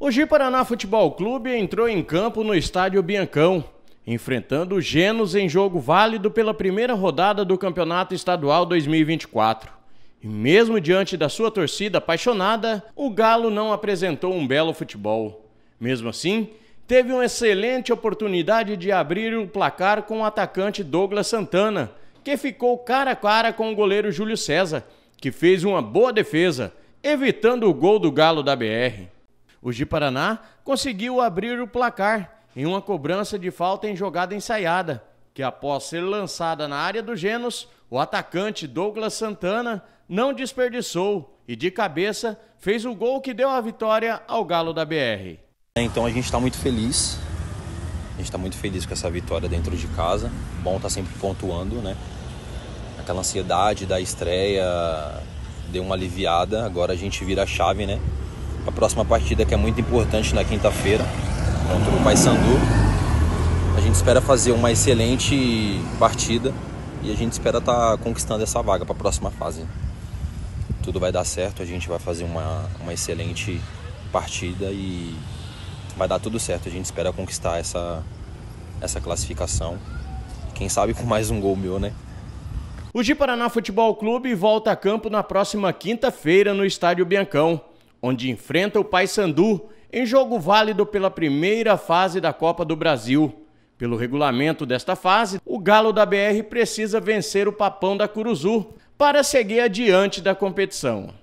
O Gi Paraná Futebol Clube entrou em campo no estádio Biancão, enfrentando o Genos em jogo válido pela primeira rodada do Campeonato Estadual 2024. E mesmo diante da sua torcida apaixonada, o Galo não apresentou um belo futebol. Mesmo assim, teve uma excelente oportunidade de abrir o placar com o atacante Douglas Santana, que ficou cara a cara com o goleiro Júlio César, que fez uma boa defesa, evitando o gol do Galo da BR. O de Paraná conseguiu abrir o placar em uma cobrança de falta em jogada ensaiada, que após ser lançada na área do Genos, o atacante Douglas Santana não desperdiçou e de cabeça fez o gol que deu a vitória ao Galo da BR. Então a gente está muito feliz, a gente está muito feliz com essa vitória dentro de casa. Bom tá sempre pontuando, né? Aquela ansiedade da estreia deu uma aliviada. Agora a gente vira a chave, né? a próxima partida que é muito importante na quinta-feira contra o Paysandu. A gente espera fazer uma excelente partida e a gente espera estar tá conquistando essa vaga para a próxima fase. Tudo vai dar certo, a gente vai fazer uma, uma excelente partida e vai dar tudo certo. A gente espera conquistar essa, essa classificação. Quem sabe com mais um gol meu, né? O Ji Paraná Futebol Clube volta a campo na próxima quinta-feira no Estádio Biancão onde enfrenta o Paysandu em jogo válido pela primeira fase da Copa do Brasil. Pelo regulamento desta fase, o Galo da BR precisa vencer o Papão da Curuzu para seguir adiante da competição.